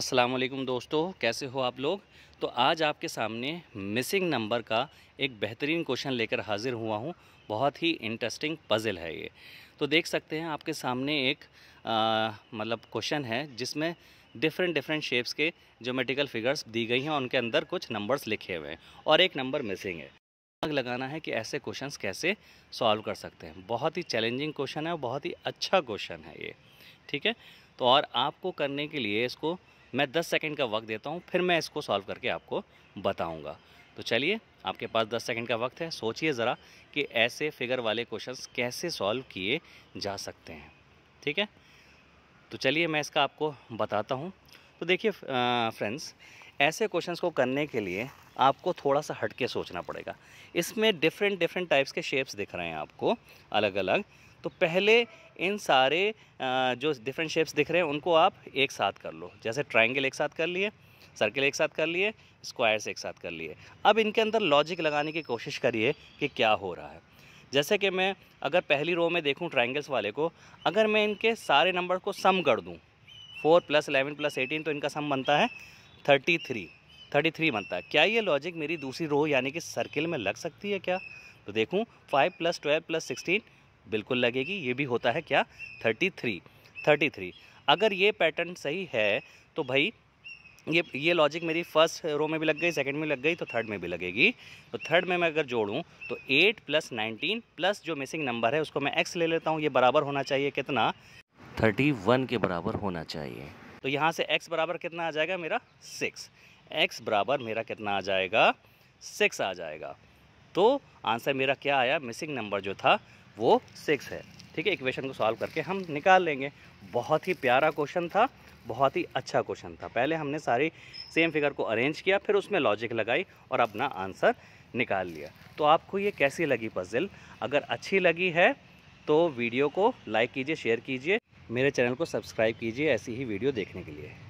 अस्सलाम वालेकुम दोस्तों कैसे हो आप लोग तो आज आपके सामने मिसिंग नंबर का एक बेहतरीन क्वेश्चन लेकर हाज़िर हुआ हूँ बहुत ही इंटरेस्टिंग पज़ल है ये तो देख सकते हैं आपके सामने एक मतलब क्वेश्चन है जिसमें डिफरेंट डिफरेंट शेप्स के जोमेटिकल फिगर्स दी गई हैं उनके अंदर कुछ नंबर्स लिखे हुए हैं और एक नंबर मिसिंग है दिमाग लगाना है कि ऐसे क्वेश्चंस कैसे सॉल्व कर सकते हैं बहुत ही चैलेंजिंग क्वेश्चन है और बहुत ही अच्छा क्वेश्चन है ये ठीक है तो और आपको करने के लिए इसको मैं 10 सेकंड का वक्त देता हूँ फिर मैं इसको सॉल्व करके आपको बताऊँगा तो चलिए आपके पास 10 सेकंड का वक्त है सोचिए ज़रा कि ऐसे फिगर वाले क्वेश्चंस कैसे सॉल्व किए जा सकते हैं ठीक है तो चलिए मैं इसका आपको बताता हूँ तो देखिए फ्रेंड्स ऐसे क्वेश्चंस को करने के लिए आपको थोड़ा सा हटके सोचना पड़ेगा इसमें डिफरेंट डिफरेंट टाइप्स के शेप्स दिख रहे हैं आपको अलग अलग तो पहले इन सारे जो डिफरेंट शेप्स दिख रहे हैं उनको आप एक साथ कर लो जैसे ट्राइंगल एक साथ कर लिए सर्कल एक साथ कर लिए स्क्वायर्स एक साथ कर लिए अब इनके अंदर लॉजिक लगाने की कोशिश करिए कि क्या हो रहा है जैसे कि मैं अगर पहली रो में देखूं ट्राइंगल्स वाले को अगर मैं इनके सारे नंबर को सम कर दूं four plus eleven plus eighteen तो इनका सम बनता है थर्टी थ्री थर्टी थ्री बनता है क्या ये लॉजिक मेरी दूसरी रो यानी कि सर्किल में लग सकती है क्या तो देखूँ five plus twelve plus sixteen बिल्कुल लगेगी ये भी होता है क्या थर्टी थ्री थर्टी थ्री अगर ये पैटर्न सही है तो भाई ये ये लॉजिक मेरी फर्स्ट रो में भी लग गई सेकंड में लग गई तो थर्ड में भी लगेगी तो थर्ड में मैं अगर जोड़ूँ तो एट प्लस नाइनटीन प्लस जो मिसिंग नंबर है उसको मैं एक्स ले लेता हूँ ये बराबर होना चाहिए कितना थर्टी वन के बराबर होना चाहिए तो यहाँ से एक्स बराबर कितना आ जाएगा मेरा सिक्स एक्स बराबर मेरा कितना आ जाएगा सिक्स आ जाएगा तो आंसर मेरा क्या आया मिसिंग नंबर जो था वो सिक्स है ठीक है इक्वेशन को सॉल्व करके हम निकाल लेंगे बहुत ही प्यारा क्वेश्चन था बहुत ही अच्छा क्वेश्चन था पहले हमने सारी सेम फिगर को अरेंज किया फिर उसमें लॉजिक लगाई और अपना आंसर निकाल लिया तो आपको ये कैसी लगी पजल अगर अच्छी लगी है तो वीडियो को लाइक कीजिए शेयर कीजिए मेरे चैनल को सब्सक्राइब कीजिए ऐसी ही वीडियो देखने के लिए